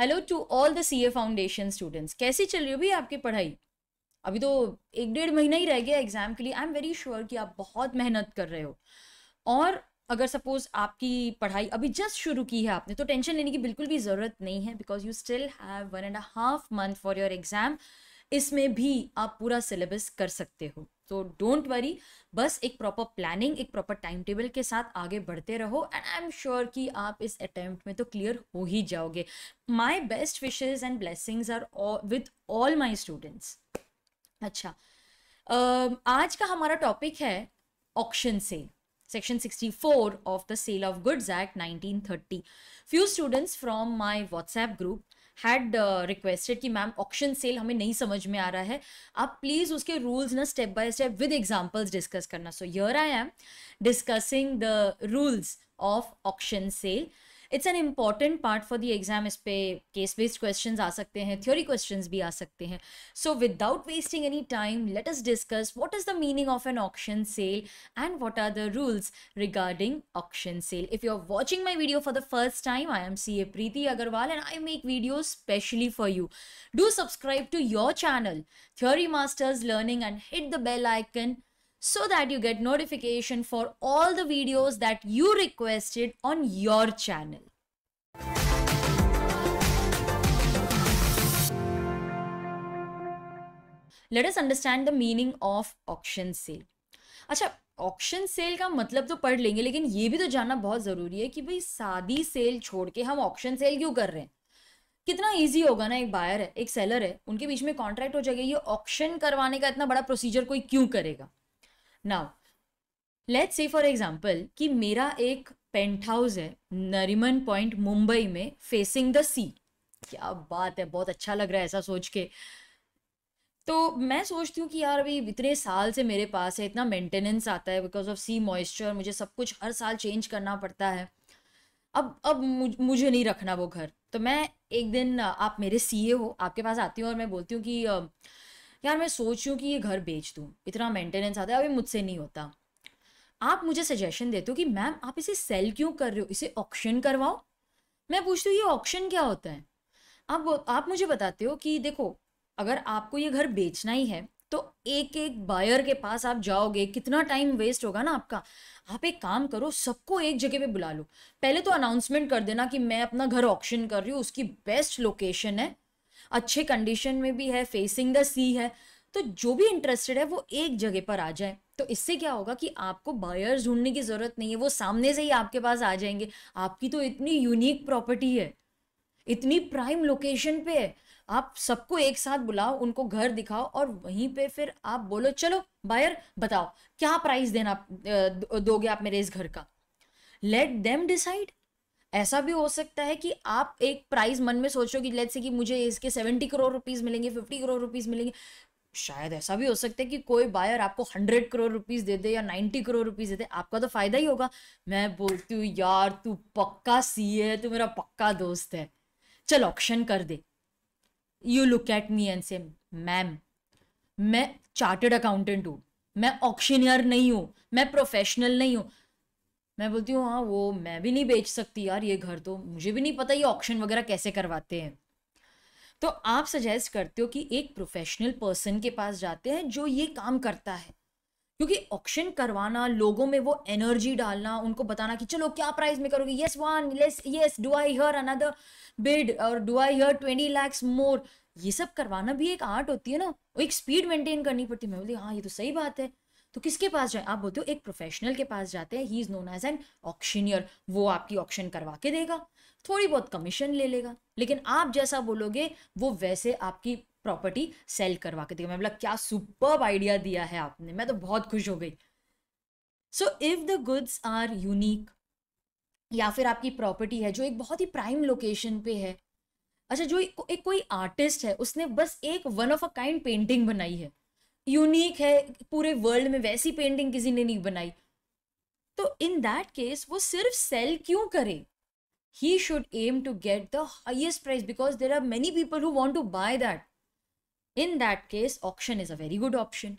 Hello to all the CA foundation students कैसी चल रही हो भी आपकी पढ़ाई अभी तो एक डेढ़ महीना ही रह गया एग्जाम के लिए आई एम वेरी श्योर कि आप बहुत मेहनत कर रहे हो और अगर सपोज आपकी पढ़ाई अभी जस्ट शुरू की है आपने तो टेंशन लेने की बिल्कुल भी ज़रूरत नहीं है because you still have one and half month for your exam इसमें भी आप पूरा सिलेबस कर सकते हो सो डोंट वरी बस एक प्रॉपर प्लानिंग एक प्रॉपर टाइम टेबल के साथ आगे बढ़ते रहो एंड आई एम श्योर कि आप इस अटैम्प्ट में तो क्लियर हो ही जाओगे my best wishes and blessings are with all my students अच्छा uh, आज का हमारा टॉपिक है auction sale section 64 of the sale of goods act 1930 few students from my WhatsApp group had requested uh, कि ma'am auction sale हमें नहीं समझ में आ रहा है आप प्लीज़ उसके रूल्स ना step by step with examples discuss करना so yeah I am discussing the rules of auction sale it's an important part for the exam इस पे केस बेस्ड क्वेश्चन आ सकते हैं थ्योरी क्वेश्चन भी आ सकते हैं so without wasting any time let us discuss what is the meaning of an option sale and what are the rules regarding option sale if you are watching my video for the first time I am C A Preeti Agarwal and I make video specially for you do subscribe to your channel theory masters learning and hit the bell icon so that you get notification for all the videos that you requested on your channel. Let us understand the meaning of auction sale. अच्छा auction sale का मतलब तो पढ़ लेंगे लेकिन ये भी तो जानना बहुत ज़रूरी है कि भाई सादी सेल छोड़ के हम ऑक्शन सेल क्यों कर रहे हैं कितना इजी होगा ना एक बायर है एक सेलर है उनके बीच में कॉन्ट्रैक्ट हो जाएगा ये ऑक्शन करवाने का इतना बड़ा प्रोसीजर कोई क्यों करेगा now let's say for example कि मेरा एक पेंट हाउस है नरिमन पॉइंट मुंबई में फेसिंग द सी क्या बात है बहुत अच्छा लग रहा है ऐसा सोच के तो मैं सोचती हूँ कि यार अभी इतने साल से मेरे पास है इतना मेंटेनेंस आता है बिकॉज ऑफ सी मॉइस्चर मुझे सब कुछ हर साल चेंज करना पड़ता है अब अब मुझे नहीं रखना वो घर तो मैं एक दिन आप मेरे सीए हो आपके पास आती हूँ और मैं बोलती हूँ कि यार मैं सोच रही हूँ कि ये घर बेच दूँ इतना मेंटेनेंस आता है अभी मुझसे नहीं होता आप मुझे सजेशन देते हो कि मैम आप इसे सेल क्यों कर रहे हो इसे ऑप्शन करवाओ मैं पूछती हूँ ये ऑप्शन क्या होता है आप आप मुझे बताते हो कि देखो अगर आपको ये घर बेचना ही है तो एक एक बायर के पास आप जाओगे कितना टाइम वेस्ट होगा ना आपका आप एक काम करो सबको एक जगह पे बुला लो पहले तो अनाउंसमेंट कर देना कि मैं अपना घर ऑप्शन कर रही हूँ उसकी बेस्ट लोकेशन है अच्छे कंडीशन में भी है फेसिंग द सी है तो जो भी इंटरेस्टेड है वो एक जगह पर आ जाए तो इससे क्या होगा कि आपको बायर्स ढूंढने की ज़रूरत नहीं है वो सामने से ही आपके पास आ जाएंगे आपकी तो इतनी यूनिक प्रॉपर्टी है इतनी प्राइम लोकेशन पे है आप सबको एक साथ बुलाओ उनको घर दिखाओ और वहीं पे फिर आप बोलो चलो बायर बताओ क्या प्राइस देना दोगे आप मेरे इस घर का लेट देम डिसाइड ऐसा भी हो सकता है कि आप एक प्राइस मन में सोचो कि लेट से कि मुझे इसके सेवेंटी करोड़ रुपीज़ मिलेंगे फिफ्टी करोड़ रुपीज़ मिलेंगे शायद ऐसा भी हो सकता है कि कोई बायर आपको हंड्रेड करोड़ रुपीस दे दे या नाइन्टी करोड़ रुपीस दे दे आपका तो फायदा ही होगा मैं बोलती हूँ यार तू पक्का सी है तू मेरा पक्का दोस्त है चल ऑप्शन कर दे you look at me and say ma'am मैं चार्टेड अकाउंटेंट हूँ मैं ऑप्शनियर नहीं हूँ मैं प्रोफेशनल नहीं हूँ मैं बोलती हूँ हाँ वो मैं भी नहीं बेच सकती यार ये घर तो मुझे भी नहीं पता ये ऑप्शन वगैरह कैसे करवाते हैं तो आप सजेस्ट करते हो कि एक प्रोफेशनल पर्सन के पास जाते हैं जो ये काम करता है क्योंकि ऑक्शन करवाना लोगों में वो एनर्जी डालना उनको बताना कि चलो क्या प्राइस में करोगे yes one less yes do I hear another bid और do I hear twenty lakhs more ये सब करवाना भी एक आर्ट होती है ना एक स्पीड मेंटेन करनी पड़ती है मैं बोली हाँ ये तो सही बात है तो किसके पास जाए आप बोलते हो एक प्रोफेशनल के पास जाते हैं he is known as an auctioneer वो आपकी ऑक्शन करवा के देगा थोड़ी बहुत कमीशन ले लेगा लेकिन आप जैसा बोलोगे वो वैसे आपकी प्रॉपर्टी सेल करवा के देगा मैं मतलब बोला क्या सुपर आइडिया दिया है आपने मैं तो बहुत खुश हो गई so if the goods are unique या फिर आपकी प्रॉपर्टी है जो एक बहुत ही प्राइम लोकेशन पे है अच्छा जो एक, एक कोई आर्टिस्ट है उसने बस एक one of a kind painting बनाई है यूनिक है पूरे वर्ल्ड में वैसी पेंटिंग किसी ने नहीं बनाई तो इन दैट केस वो सिर्फ सेल क्यों करे he should aim to get the highest price because there are many people who want to buy that in that case auction is a very good option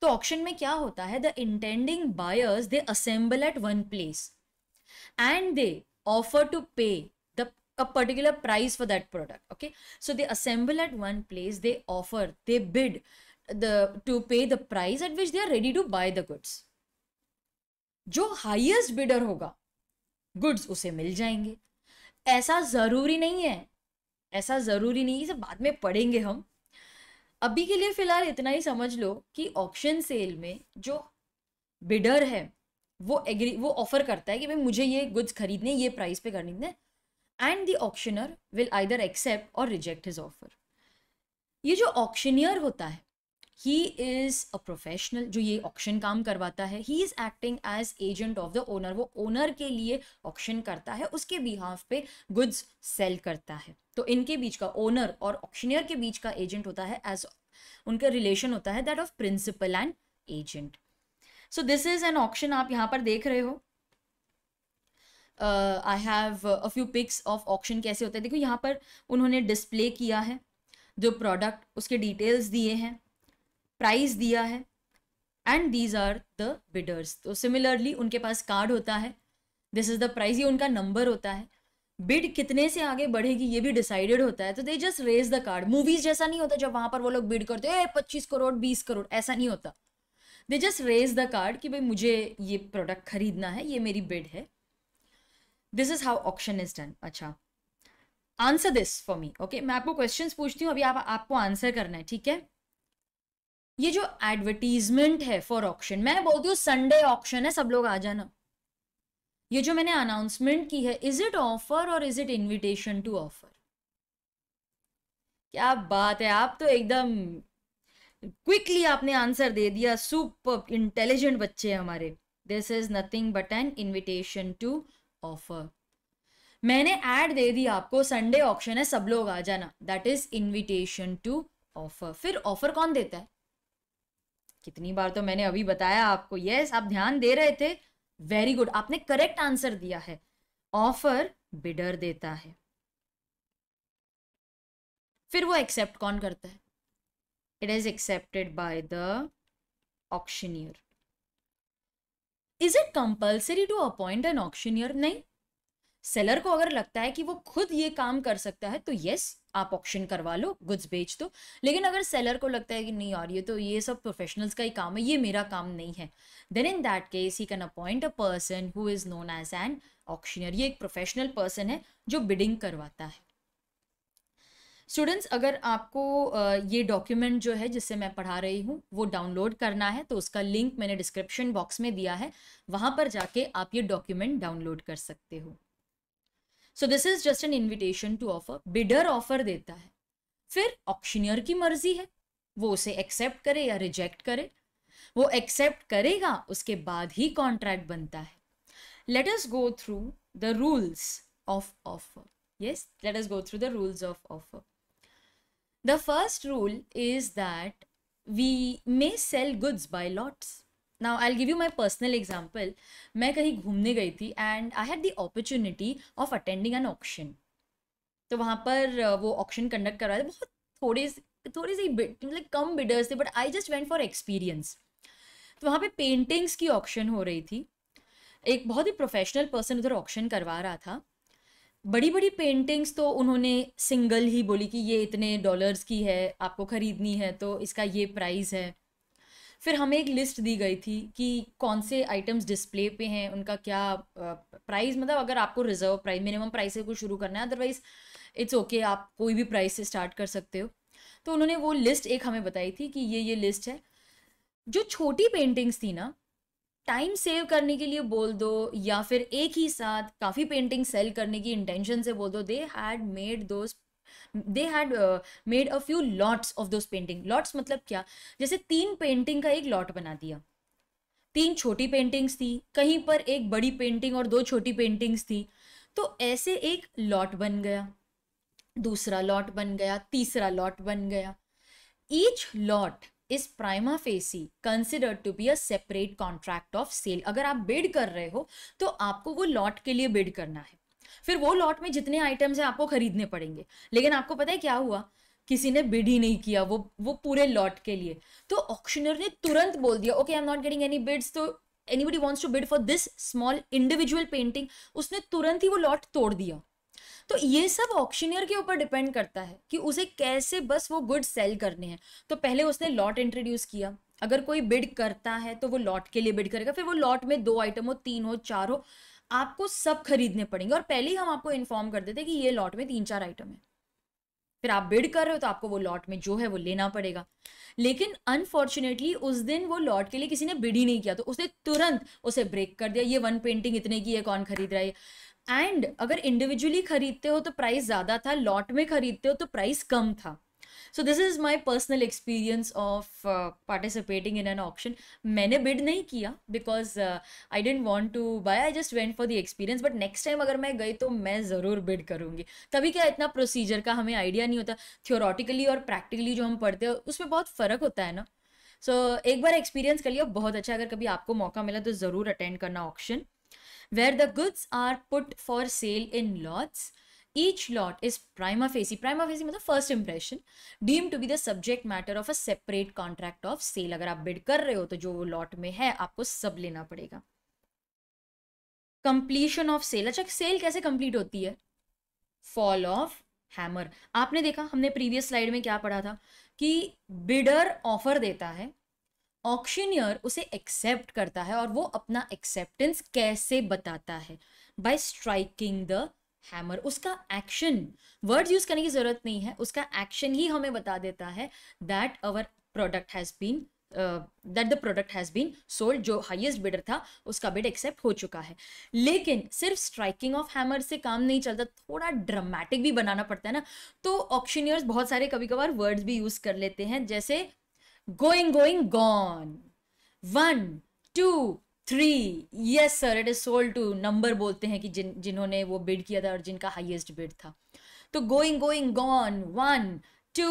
तो ऑप्शन में क्या होता है the intending buyers they assemble at one place and they offer to pay the particular price for that product okay so they assemble at one place they offer they bid the to pay the price at which they are ready to buy the goods जो highest bidder होगा goods उसे मिल जाएंगे ऐसा जरूरी नहीं है ऐसा जरूरी नहीं है बाद में पढ़ेंगे हम अभी के लिए फिलहाल इतना ही समझ लो कि ऑप्शन सेल में जो बिडर है वो एग्री वो ऑफर करता है कि भाई मुझे ये गुड्स खरीदने ये प्राइस पे खरीदने and the auctioneer will either accept or reject his offer ये जो ऑप्शनियर होता है ही इज़ अ प्रोफेशनल जो ये ऑप्शन काम करवाता है he is acting as agent of the owner वो ओनर के लिए ऑप्शन करता है उसके बिहाफ पे गुड्स सेल करता है तो इनके बीच का ओनर और ऑप्शनियर के बीच का एजेंट होता है एज उनका रिलेशन होता है that of principal and agent so this is an auction आप यहाँ पर देख रहे हो I have a few pics of auction कैसे होते हैं देखो यहाँ पर उन्होंने डिस्प्ले किया है जो प्रोडक्ट उसके डिटेल्स दिए हैं प्राइस दिया है and these are the bidders तो सिमिलरली उनके पास कार्ड होता है दिस इज द प्राइस ये उनका नंबर होता है बिड कितने से आगे बढ़ेगी ये भी डिसाइडेड होता है तो they just raise the card movies जैसा नहीं होता जब वहां पर वो लोग बिड करते हैं पच्चीस करोड़ बीस करोड़ ऐसा नहीं होता they just raise the card कि भाई मुझे ये प्रोडक्ट खरीदना है ये मेरी बिड है this is how auction is done अच्छा answer this for me okay मैं आपको क्वेश्चन पूछती हूँ अभी आप, आपको आंसर करना है ठीक है ये जो एडवर्टीजमेंट है फॉर ऑप्शन मैं बोलती हूँ संडे ऑप्शन है सब लोग आ जाना ये जो मैंने अनाउंसमेंट की है is it offer or is it invitation to offer क्या बात है आप तो एकदम क्विकली आपने आंसर दे दिया सुपर इंटेलिजेंट बच्चे हैं हमारे this is nothing but an invitation to offer मैंने एड दे दी आपको संडे ऑप्शन है सब लोग आ जाना that is invitation to offer फिर ऑफर कौन देता है कितनी बार तो मैंने अभी बताया आपको यस आप ध्यान दे रहे थे वेरी गुड आपने करेक्ट आंसर दिया है ऑफर बिडर देता है फिर वो एक्सेप्ट कौन करता है it is accepted by the auctioneer is it compulsory to appoint an auctioneer नहीं सेलर को अगर लगता है कि वो खुद ये काम कर सकता है तो येस आप ऑप्शन करवा लो गुड्स बेच दो लेकिन अगर सेलर को लगता है कि नहीं यार ये तो ये सब प्रोफेशनल्स का ही काम है ये मेरा काम नहीं है then in that case he can appoint a person who is known as an auctioneer ये एक प्रोफेशनल पर्सन है जो बिडिंग करवाता है स्टूडेंट्स अगर आपको ये डॉक्यूमेंट जो है जिससे मैं पढ़ा रही हूँ वो डाउनलोड करना है तो उसका लिंक मैंने डिस्क्रिप्शन बॉक्स में दिया है वहाँ पर जाके आप ये डॉक्यूमेंट डाउनलोड कर सकते हो so this is just an invitation to offer bidder offer देता है फिर ऑक्शनियर की मर्जी है वो उसे एक्सेप्ट करे या रिजेक्ट करे वो एक्सेप्ट करेगा उसके बाद ही कॉन्ट्रैक्ट बनता है let us go through the rules of offer yes let us go through the rules of offer the first rule is that we may sell goods by lots now I give you my personal example मैं कहीं घूमने गई थी and I had the opportunity of attending an auction तो वहाँ पर वो option conduct करवाए थे बहुत थोड़े थोड़े से मतलब कम बिडर्स थे but I just went for experience तो वहाँ पे पेंटिंग्स की ऑप्शन हो रही थी एक बहुत ही प्रोफेशनल पर्सन उधर ऑप्शन करवा रहा था बड़ी बड़ी पेंटिंग्स तो उन्होंने सिंगल ही बोली कि ये इतने डॉलर्स की है आपको ख़रीदनी है तो इसका ये प्राइस है फिर हमें एक लिस्ट दी गई थी कि कौन से आइटम्स डिस्प्ले पे हैं उनका क्या प्राइस मतलब अगर आपको रिजर्व प्राइस मिनिमम प्राइस से कुछ शुरू करना है अदरवाइज इट्स ओके आप कोई भी प्राइस से स्टार्ट कर सकते हो तो उन्होंने वो लिस्ट एक हमें बताई थी कि ये ये लिस्ट है जो छोटी पेंटिंग्स थी ना टाइम सेव करने के लिए बोल दो या फिर एक ही साथ काफ़ी पेंटिंग सेल करने की इंटेंशन से बोल दो they had made those they had made a few lots of those painting lots मतलब क्या जैसे तीन पेंटिंग का एक लॉट बना दिया तीन छोटी पेंटिंग्स थी कहीं पर एक बड़ी पेंटिंग और दो छोटी पेंटिंग्स थी तो ऐसे एक लॉट बन गया दूसरा लॉट बन गया तीसरा लॉट बन गया each lot is prima facie consider to be a separate contract of sale अगर आप बिड कर रहे हो तो आपको वो लॉट के लिए बिड करना है फिर वो लॉट में जितने आइटम्स हैं आपको खरीदने पड़ेंगे लेकिन आपको पता है क्या हुआ किसी ने बिड ही नहीं किया वो वो पूरे लॉट के लिए तो ऑक्शनर ने तुरंत बोल दिया okay I am not getting any bids तो anybody wants to bid for this small individual painting उसने तुरंत ही वो लॉट तोड़ दिया तो ये सब ऑक्शनियर के ऊपर डिपेंड करता है कि उसे कैसे बस वो गुड सेल करने हैं तो पहले उसने लॉट इंट्रोड्यूस किया अगर कोई बिड करता है तो वो लॉट के लिए बिड करेगा फिर वो लॉट में दो आइटम हो तीन हो चार हो आपको सब खरीदने पड़ेंगे और पहले ही हम आपको इन्फॉर्म कर देते कि ये लॉट में तीन चार आइटम है फिर आप बिड कर रहे हो तो आपको वो लॉट में जो है वो लेना पड़ेगा लेकिन अनफॉर्चुनेटली उस दिन वो लॉट के लिए किसी ने बिड ही नहीं किया तो उसने तुरंत उसे ब्रेक कर दिया ये वन पेंटिंग इतने की है कौन खरीद रहा है एंड अगर इंडिविजुअली खरीदते हो तो प्राइस ज़्यादा था लॉट में खरीदते हो तो प्राइस कम था so this is my personal experience of participating in an auction मैंने बिड नहीं किया because I didn't want to buy I just went for the experience but next time अगर मैं गई तो मैं ज़रूर बिड करूँगी तभी क्या इतना प्रोसीजर का हमें आइडिया नहीं होता थियोरटिकली और प्रैक्टिकली जो हम पढ़ते हैं उसमें बहुत फ़र्क होता है ना सो so, एक बार एक्सपीरियंस कर लिया बहुत अच्छा अगर कभी आपको मौका मिला तो ज़रूर अटेंड करना auction where the goods are put for sale in lots each lot is prima facie prima facie मतलब first impression deem to be the subject matter of a separate contract of sale अगर आप bid कर रहे हो तो जो lot में है आपको सब लेना पड़ेगा कंप्लीशन ऑफ सेल अच्छा सेल कैसे कंप्लीट होती है फॉल ऑफ हैमर आपने देखा हमने प्रीवियस स्लाइड में क्या पढ़ा था कि बिडर ऑफर देता है ऑक्शनियर उसे एक्सेप्ट करता है और वो अपना एक्सेप्टेंस कैसे बताता है बाय स्ट्राइकिंग द हैमर उसका एक्शन वर्ड यूज करने की जरूरत नहीं है उसका एक्शन ही हमें बता देता है that our product has been that the product has been sold जो हाइएस्ट बिडर था उसका बिड एक्सेप्ट हो चुका है लेकिन सिर्फ स्ट्राइकिंग ऑफ हैमर से काम नहीं चलता थोड़ा ड्रामेटिक भी बनाना पड़ता है ना तो ऑप्शनियर्स बहुत सारे कभी कभार वर्ड्स भी यूज कर लेते हैं जैसे going going gone one two three yes sir it is sold to number बोलते हैं कि जिन जिन्होंने वो बिड किया था और जिनका हाइएस्ट बिड था तो going going gone one two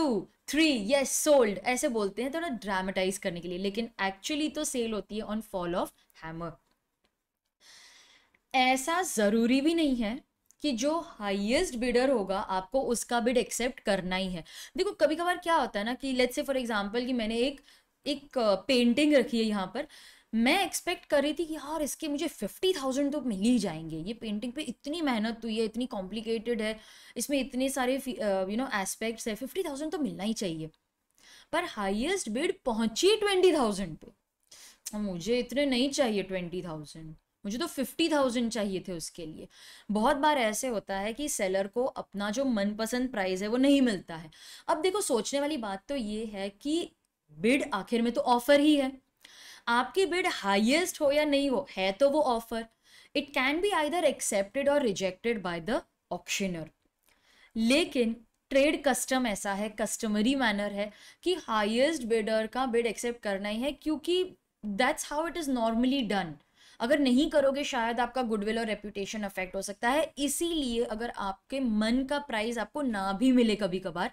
three yes sold ऐसे बोलते हैं थोड़ा तो ड्रामेटाइज करने के लिए लेकिन एक्चुअली तो सेल होती है ऑन फॉल ऑफ हैमर ऐसा ज़रूरी भी नहीं है कि जो हाईएस्ट बिडर होगा आपको उसका बिड एक्सेप्ट करना ही है देखो कभी कभार क्या होता है ना कि लेट्स से फॉर एग्जांपल कि मैंने एक एक पेंटिंग रखी है यहाँ पर मैं एक्सपेक्ट कर रही थी कि यार इसके मुझे फिफ्टी थाउजेंड तो मिल ही जाएंगे ये पेंटिंग पे इतनी मेहनत हुई है इतनी कॉम्प्लिकेटेड है इसमें इतने सारे यू नो एस्पेक्ट्स है फिफ्टी थाउजेंड तो मिलना ही चाहिए पर हाईएस्ट बिड पहुंची ट्वेंटी थाउजेंड पे मुझे इतने नहीं चाहिए ट्वेंटी थाउजेंड मुझे तो फिफ्टी थाउजेंड चाहिए थे उसके लिए बहुत बार ऐसे होता है कि सेलर को अपना जो मनपसंद प्राइस है वो नहीं मिलता है अब देखो सोचने वाली बात तो ये है कि बिड आखिर में तो ऑफर ही है आपकी बिड हाईएस्ट हो या नहीं हो है तो वो offer it can be either accepted or rejected by the auctioneer लेकिन ट्रेड कस्टम ऐसा है कस्टमरी मैनर है कि हाईएस्ट बिडर का बिड एक्सेप्ट करना ही है क्योंकि that's how it is normally done अगर नहीं करोगे शायद आपका गुडविल और रेप्यूटेशन अफेक्ट हो सकता है इसीलिए अगर आपके मन का प्राइस आपको ना भी मिले कभी कभार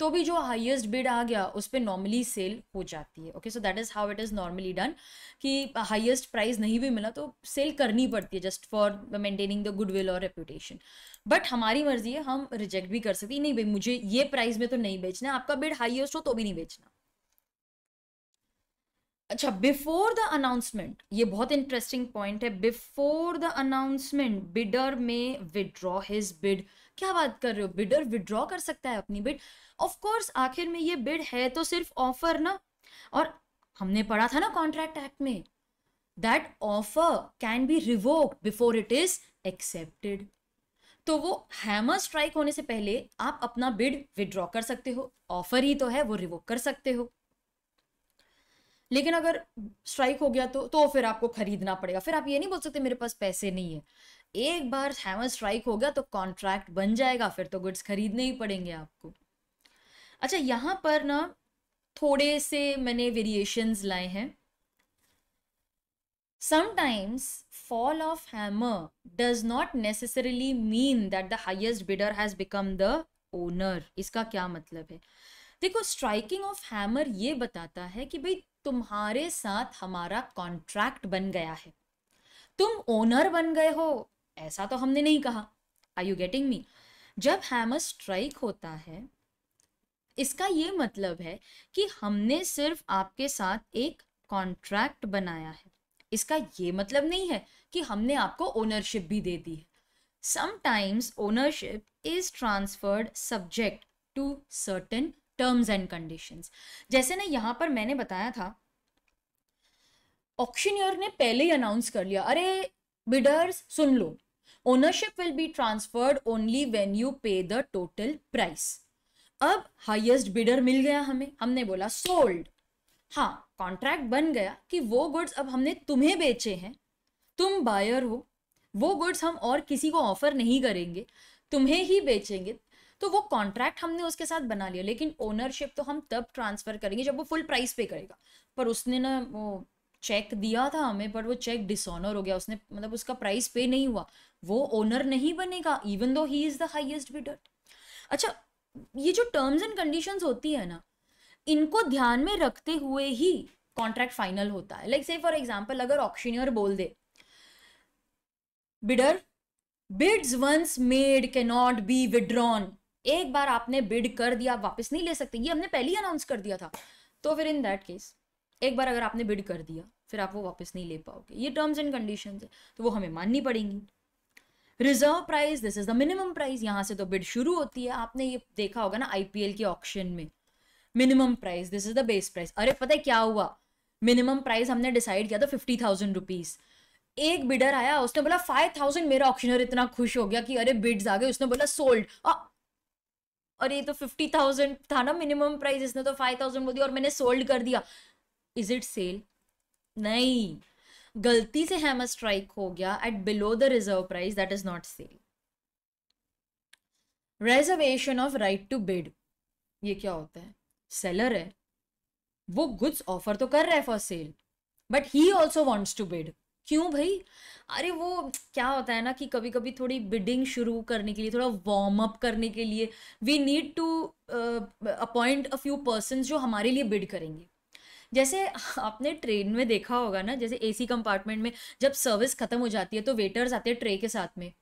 तो भी जो हाईएस्ट बिड आ गया उस पर नॉर्मली सेल हो जाती है okay so that is how it is normally done कि हाईएस्ट प्राइस नहीं भी मिला तो सेल करनी पड़ती है just for maintaining the goodwill और रेपुटेशन बट हमारी मर्जी है हम रिजेक्ट भी कर सकते नहीं भाई मुझे ये प्राइस में तो नहीं बेचना आपका बिड हाइएस्ट हो तो भी नहीं बेचना अच्छा बिफोर द अनाउंसमेंट ये बहुत इंटरेस्टिंग पॉइंट है before the announcement bidder may withdraw his bid क्या बात कर रहे हो बिडर विड्रॉ कर सकता है अपनी बिड ऑफकोर्स आखिर में ये बिड है तो सिर्फ ऑफर ना और हमने पढ़ा था ना कॉन्ट्रैक्ट एक्ट में that offer can be revoke before it is accepted तो वो हैमर स्ट्राइक होने से पहले आप अपना बिड विड्रॉ कर सकते हो ऑफर ही तो है वो रिवोक कर सकते हो लेकिन अगर स्ट्राइक हो गया तो तो फिर आपको खरीदना पड़ेगा फिर आप ये नहीं बोल सकते मेरे पास पैसे नहीं है एक बार हैमर स्ट्राइक हो गया तो कॉन्ट्रैक्ट बन जाएगा फिर तो गुड्स खरीदने ही पड़ेंगे आपको अच्छा यहाँ पर ना थोड़े से मैंने वेरिएशंस लाए हैं Sometimes fall of hammer does not necessarily mean that the highest bidder has become the owner. इसका क्या मतलब है देखो स्ट्राइकिंग ऑफ हैमर ये बताता है कि भाई तुम्हारे साथ हमारा कॉन्ट्रैक्ट बन गया है तुम ओनर बन गए हो ऐसा तो हमने नहीं कहा आई यू गेटिंग मी जब हैमर स्ट्राइक होता है इसका ये मतलब है कि हमने सिर्फ आपके साथ एक कॉन्ट्रैक्ट बनाया है इसका ये मतलब नहीं है कि हमने आपको ओनरशिप भी दे दी है sometimes ownership is transferred subject to certain terms and conditions जैसे ना यहाँ पर मैंने बताया था ऑक्शनियर ने पहले ही अनाउंस कर लिया अरे बिडर्स सुन लो ownership will be transferred only when you pay the total price अब हाइएस्ट बिडर मिल गया हमें हमने बोला सोल्ड हाँ कॉन्ट्रैक्ट बन गया कि वो गुड्स अब हमने तुम्हें बेचे हैं तुम बायर हो वो गुड्स हम और किसी को ऑफर नहीं करेंगे तुम्हें ही बेचेंगे तो वो कॉन्ट्रैक्ट हमने उसके साथ बना लिया लेकिन ओनरशिप तो हम तब ट्रांसफर करेंगे जब वो फुल प्राइस पे करेगा पर उसने ना वो चेक दिया था हमें पर वो चेक डिसऑनर हो गया उसने मतलब उसका प्राइस पे नहीं हुआ वो ओनर नहीं बनेगा even though he is the highest bidder अच्छा ये जो टर्म्स एंड कंडीशंस होती है ना इनको ध्यान में रखते हुए ही कॉन्ट्रैक्ट फाइनल होता है लाइक से फॉर एग्जाम्पल अगर ऑक्शनियर बोल दे bidder bids once made can not be withdrawn एक बार आपने बिड कर दिया वापस नहीं ले सकते ये हमने पहले ही अनाउंस कर दिया था तो फिर इन दैट केस एक बार अगर आपने बिड कर दिया फिर आप वो वापस नहीं ले पाओगे ये टर्म्स एंड कंडीशन है तो वो हमें माननी पड़ेंगी reserve price this is the minimum price यहाँ से तो बिड शुरू होती है आपने ये देखा होगा ना आईपीएल के ऑप्शन में minimum price this is the base price अरे पता है क्या हुआ मिनिमम प्राइस हमने डिसाइड किया था फिफ्टी थाउजेंड रुपीज एक बिडर आया उसने बोला फाइव थाउजेंड मेरा ऑप्शनर इतना खुश हो गया कि अरे बिड्स आ गए उसने बोला सोल्ड और ये तो फिफ्टी थाउजेंड था ना मिनिमम प्राइस इसने तो फाइव थाउजेंड बोल दिया और मैंने सोल्ड कर दिया इज इट सेल नहीं गलती से हैमर स्ट्राइक हो गया at below the reserve price that is not sale reservation of right to bid ये क्या होता है सेलर है वो गुड्स ऑफर तो कर रहा है for sale but he also wants to bid क्यों भाई अरे वो क्या होता है ना कि कभी कभी थोड़ी बिडिंग शुरू करने के लिए थोड़ा वार्म अप करने के लिए we need to appoint a few person जो हमारे लिए बिड करेंगे जैसे आपने ट्रेन में देखा होगा ना जैसे एसी कंपार्टमेंट में जब सर्विस खत्म हो जाती है तो वेटर्स आते हैं ट्रे के साथ में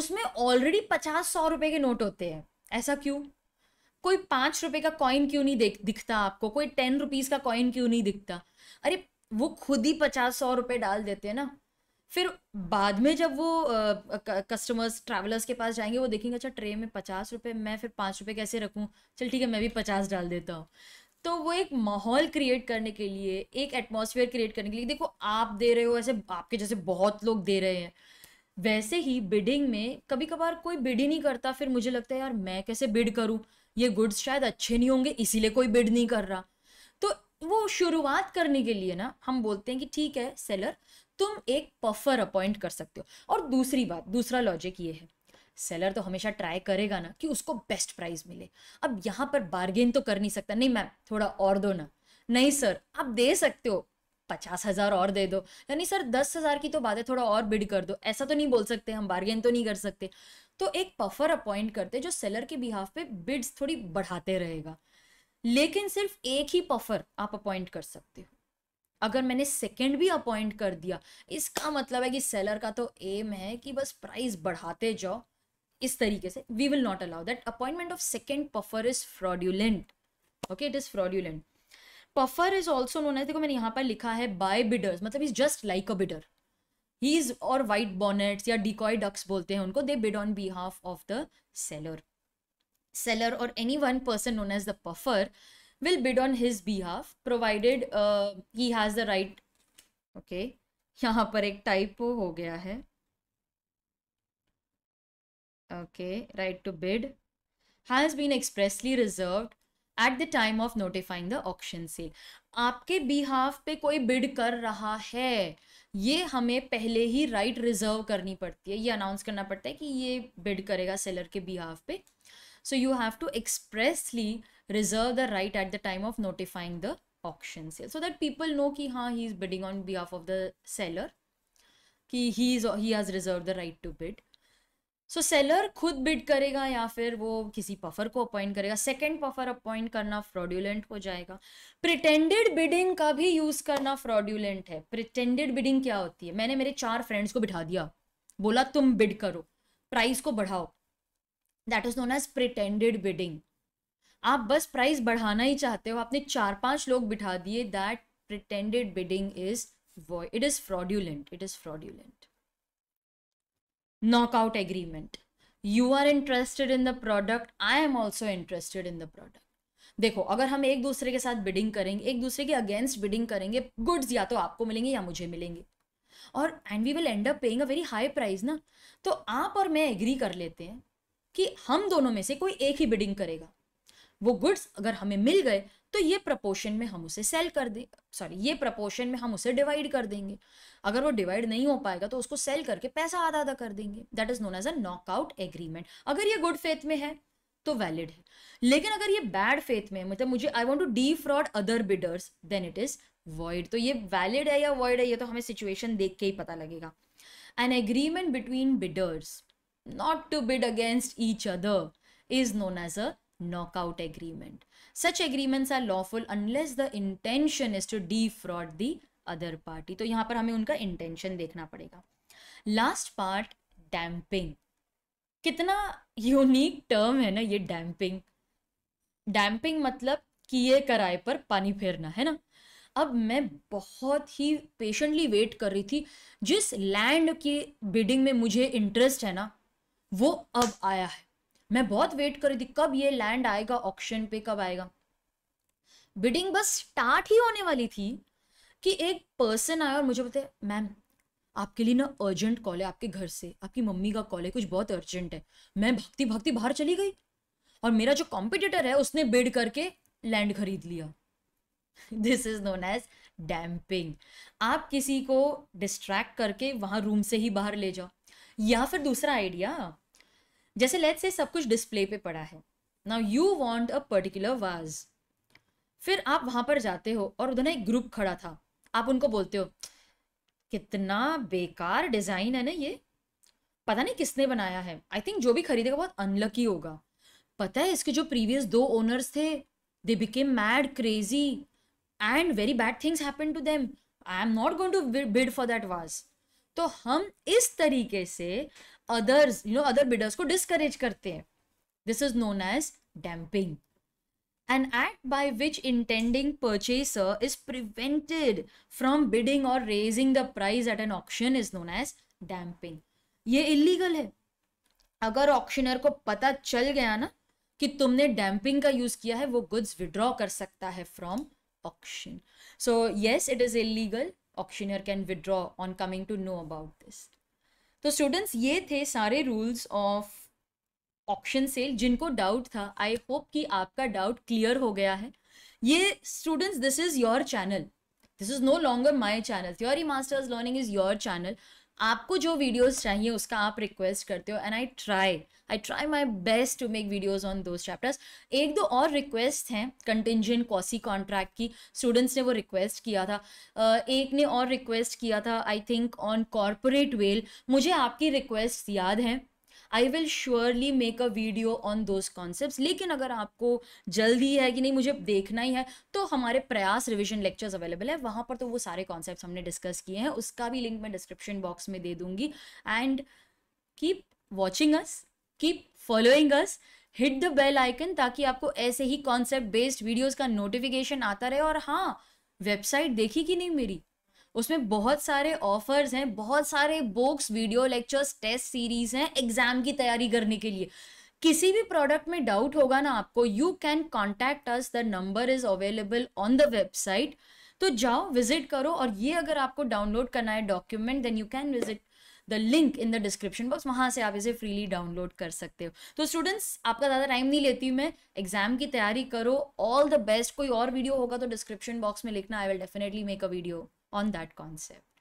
उसमें ऑलरेडी पचास सौ रुपए के नोट होते हैं ऐसा क्यों कोई पाँच रुपए का कॉइन क्यों नहीं देख दिखता आपको कोई टेन रुपीज़ का कॉइन क्यों नहीं दिखता अरे वो खुद ही पचास सौ रुपये डाल देते हैं ना फिर बाद में जब वो कस्टमर्स ट्रैवलर्स के पास जाएंगे वो देखेंगे अच्छा ट्रे में पचास रुपये मैं फिर पाँच रुपये कैसे रखूँ चल ठीक है मैं भी पचास डाल देता हूँ तो वो एक माहौल क्रिएट करने के लिए एक एटमोसफियर क्रिएट करने के लिए देखो आप दे रहे हो ऐसे आपके जैसे बहुत लोग दे रहे हैं वैसे ही बिडिंग में कभी कभार कोई बिड ही नहीं करता फिर मुझे लगता है यार मैं कैसे बिड करूं ये गुड्स शायद अच्छे नहीं होंगे इसीलिए कोई बिड नहीं कर रहा तो वो शुरुआत करने के लिए ना हम बोलते हैं कि ठीक है सेलर तुम एक पफर अपॉइंट कर सकते हो और दूसरी बात दूसरा लॉजिक ये है सेलर तो हमेशा ट्राई करेगा ना कि उसको बेस्ट प्राइस मिले अब यहाँ पर बार्गेन तो कर नहीं सकता नहीं मैम थोड़ा और दो ना नहीं सर आप दे सकते हो पचास हजार और दे दो यानी सर दस हजार की तो बात है थोड़ा और बिड कर दो ऐसा तो नहीं बोल सकते हम बार्गेन तो नहीं कर सकते तो एक पफर अपॉइंट करते जो सेलर के बिहाफ पे बिड्स थोड़ी बढ़ाते रहेगा लेकिन सिर्फ एक ही पफर आप अपॉइंट कर सकते हो अगर मैंने सेकंड भी अपॉइंट कर दिया इसका मतलब है कि सेलर का तो एम है कि बस प्राइस बढ़ाते जाओ इस तरीके से we will not allow that appointment of second puffer is fraudulent okay it is fraudulent puffer is also known है देखो मैंने यहाँ पर लिखा है बाय बिडर्स मतलब is just like a bidder he is और वाइट बॉनेट्स या डिकॉय डक्स बोलते हैं उनको they bid on behalf of the seller seller और any one person known as the puffer will bid on his behalf provided he has the right okay okay यहाँ पर एक type हो गया है okay, right to bid, has been expressly reserved at the time of notifying the option sale आपके behalf पे कोई bid कर रहा है ये हमें पहले ही राइट right रिजर्व करनी पड़ती है ये अनाउंस करना पड़ता है कि ये बिड करेगा सेलर के बिहाफ पे so you have to expressly reserve the right at the time of notifying the option sale so that people know कि हाँ he is bidding on behalf of the seller कि he is he has reserve the right to bid so seller खुद bid करेगा या फिर वो किसी puffer को अपॉइंट करेगा सेकेंड पफर अपॉइंट करना फ्रॉड्यूलेंट हो जाएगा प्रिटेंडेड बिडिंग का भी यूज करना फ्रॉड्यूलेंट है प्रिटेंडेड बिडिंग क्या होती है मैंने मेरे चार फ्रेंड्स को बिठा दिया बोला तुम बिड करो प्राइस को बढ़ाओ that is known as pretended bidding आप बस प्राइस बढ़ाना ही चाहते हो आपने चार पांच लोग बिठा दिए that pretended bidding is it is fraudulent it is fraudulent knockout agreement you are interested in the product I am also interested in the product देखो अगर हम एक दूसरे के साथ बिडिंग करेंगे एक दूसरे के अगेंस्ट बिडिंग करेंगे गुड्स या तो आपको मिलेंगे या मुझे मिलेंगे और and we will end up paying a very high price ना तो आप और मैं एग्री कर लेते हैं कि हम दोनों में से कोई एक ही बिडिंग करेगा वो गुड्स अगर हमें मिल गए तो ये प्रपोर्शन में हम उसे सेल कर दें सॉरी ये प्रपोर्शन में हम उसे डिवाइड कर देंगे अगर वो डिवाइड नहीं हो पाएगा तो उसको सेल करके पैसा आधा आधा कर देंगे that is known as a knockout agreement अगर ये गुड फेथ में है तो वैलिड है लेकिन अगर ये बैड फेथ में मतलब मुझे I want to defraud other bidders then it is void तो ये वैलिड है या वॉइड है ये तो हमें सिचुएशन देख के ही पता लगेगा an agreement between bidders not to bid against each other is known as a knockout agreement such agreements are lawful unless the intention is to defraud the other party तो यहां पर हमें उनका intention देखना पड़ेगा last part डैम्पिंग कितना unique term है ना ये डैम्पिंग डैम्पिंग मतलब किए कराए पर पानी फेरना है ना अब मैं बहुत ही पेशेंटली वेट कर रही थी जिस लैंड के बिडिंग में मुझे इंटरेस्ट है ना वो अब आया है मैं बहुत वेट कर रही थी कब ये लैंड आएगा ऑप्शन पे कब आएगा बिडिंग बस स्टार्ट ही होने वाली थी कि एक पर्सन आया और मुझे बोलते मैम आपके लिए ना अर्जेंट कॉल है आपके घर से आपकी मम्मी का कॉल है कुछ बहुत अर्जेंट है मैं भक्ति भक्ति बाहर चली गई और मेरा जो कॉम्पिटिटर है उसने बिड करके लैंड खरीद लिया this is known as damping आप किसी को डिस्ट्रैक्ट करके वहां रूम से ही बाहर ले जाओ या फिर दूसरा आइडिया जैसे लेट से सब कुछ डिस्प्ले पे पड़ा है now you want a particular vase फिर आप वहां पर जाते हो और उधर ना एक ग्रुप खड़ा था आप उनको बोलते हो कितना बेकार डिजाइन है ना ये पता नहीं किसने बनाया है आई थिंक जो भी खरीदेगा बहुत अनलकी होगा पता है इसके जो प्रीवियस दो ओनर्स थे they became mad crazy and very bad things happen to them I am not going to bid for that vase तो हम इस तरीके से others you know other bidders को डिस्करेज करते हैं this is known as damping an act by which intending purchaser is prevented from bidding और raising the price at an option is known as damping ये illegal है अगर auctioneer को पता चल गया ना कि तुमने डैम्पिंग का यूज किया है वो गुड्स विड्रॉ कर सकता है from auction so yes it is illegal auctioneer can withdraw on coming to know about this तो स्टूडेंट्स ये थे सारे रूल्स ऑफ ऑप्शन सेल जिनको डाउट था आई होप कि आपका डाउट क्लियर हो गया है ये students this is your channel this is no longer my channel theory masters learning is your channel आपको जो वीडियोस चाहिए उसका आप रिक्वेस्ट करते हो and I try I try my best to make videos on those chapters एक दो और रिक्वेस्ट हैं कंटिजेंट कॉसी कॉन्ट्रैक्ट की स्टूडेंट्स ने वो रिक्वेस्ट किया था एक ने और रिक्वेस्ट किया था I think on corporate well मुझे आपकी रिक्वेस्ट याद हैं I will surely make a video on those concept लेकिन अगर आपको जल्दी है कि नहीं मुझे देखना ही है तो हमारे प्रयास रिविजन लेक्चर्स अवेलेबल है वहाँ पर तो वो सारे कॉन्सेप्ट हमने डिस्कस किए हैं उसका भी लिंक मैं डिस्क्रिप्शन बॉक्स में दे दूंगी and keep watching us keep following us hit the bell icon ताकि आपको ऐसे ही कॉन्सेप्ट बेस्ड वीडियोज़ का नोटिफिकेशन आता रहे और हाँ वेबसाइट देखी कि नहीं मेरी उसमें बहुत सारे ऑफर्स हैं बहुत सारे books videos lectures test series हैं एग्जाम की तैयारी करने के लिए किसी भी प्रोडक्ट में डाउट होगा ना आपको you can contact us the number is available on the website तो जाओ विजिट करो और ये अगर आपको डाउनलोड करना है document then you can visit the link in the description box वहाँ से आप इसे फ्रीली डाउनलोड कर सकते हो तो स्टूडेंट्स आपका ज़्यादा टाइम नहीं लेती मैं एग्जाम की तैयारी करो ऑल द बेस्ट कोई और वीडियो होगा तो डिस्क्रिप्शन बॉक्स में लिखना I will definitely make a video on that concept.